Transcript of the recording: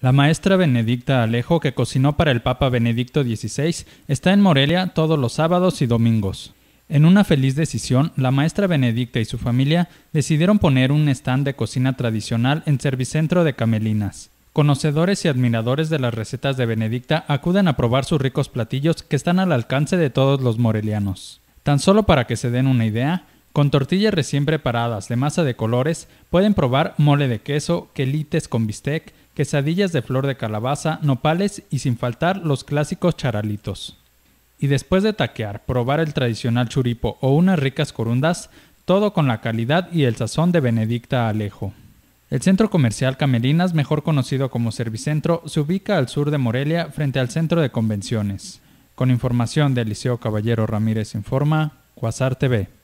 La maestra Benedicta Alejo, que cocinó para el Papa Benedicto XVI, está en Morelia todos los sábados y domingos. En una feliz decisión, la maestra Benedicta y su familia decidieron poner un stand de cocina tradicional en Servicentro de Camelinas. Conocedores y admiradores de las recetas de Benedicta acuden a probar sus ricos platillos que están al alcance de todos los morelianos. Tan solo para que se den una idea, con tortillas recién preparadas de masa de colores pueden probar mole de queso, quelites con bistec, quesadillas de flor de calabaza, nopales y sin faltar los clásicos charalitos. Y después de taquear, probar el tradicional churipo o unas ricas corundas, todo con la calidad y el sazón de Benedicta Alejo. El centro comercial Camelinas, mejor conocido como Servicentro, se ubica al sur de Morelia frente al centro de convenciones. Con información del Liceo Caballero Ramírez Informa, Cuasar TV.